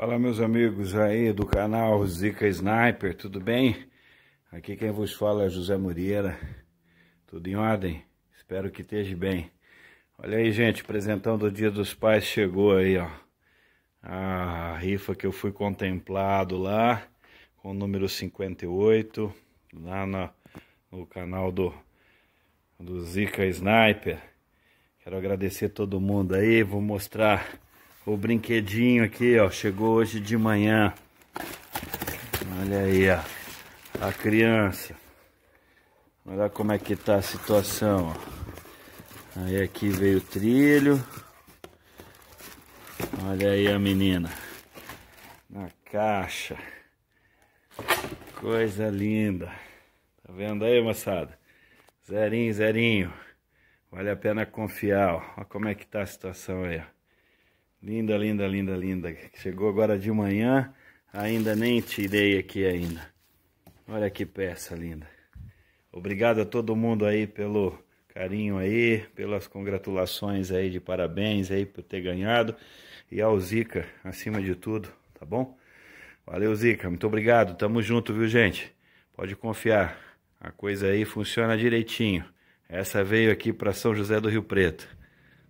Fala meus amigos aí do canal Zica Sniper, tudo bem? Aqui quem vos fala é José Muriera. tudo em ordem? Espero que esteja bem. Olha aí gente, apresentando o Dia dos Pais chegou aí ó, a rifa que eu fui contemplado lá, com o número 58, lá no, no canal do, do Zica Sniper. Quero agradecer todo mundo aí, vou mostrar o brinquedinho aqui, ó, chegou hoje de manhã. Olha aí, ó, a criança. Olha como é que tá a situação, ó. Aí aqui veio o trilho. Olha aí a menina. Na caixa. Coisa linda. Tá vendo aí, moçada? Zerinho, zerinho. Vale a pena confiar, ó. Olha como é que tá a situação aí, ó. Linda, linda, linda, linda. Chegou agora de manhã, ainda nem tirei aqui ainda. Olha que peça linda. Obrigado a todo mundo aí pelo carinho aí, pelas congratulações aí de parabéns aí por ter ganhado. E ao Zica, acima de tudo, tá bom? Valeu, Zica. Muito obrigado. Tamo junto, viu, gente? Pode confiar. A coisa aí funciona direitinho. Essa veio aqui para São José do Rio Preto.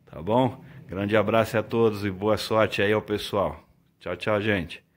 Tá bom? Grande abraço a todos e boa sorte aí ao pessoal. Tchau, tchau, gente.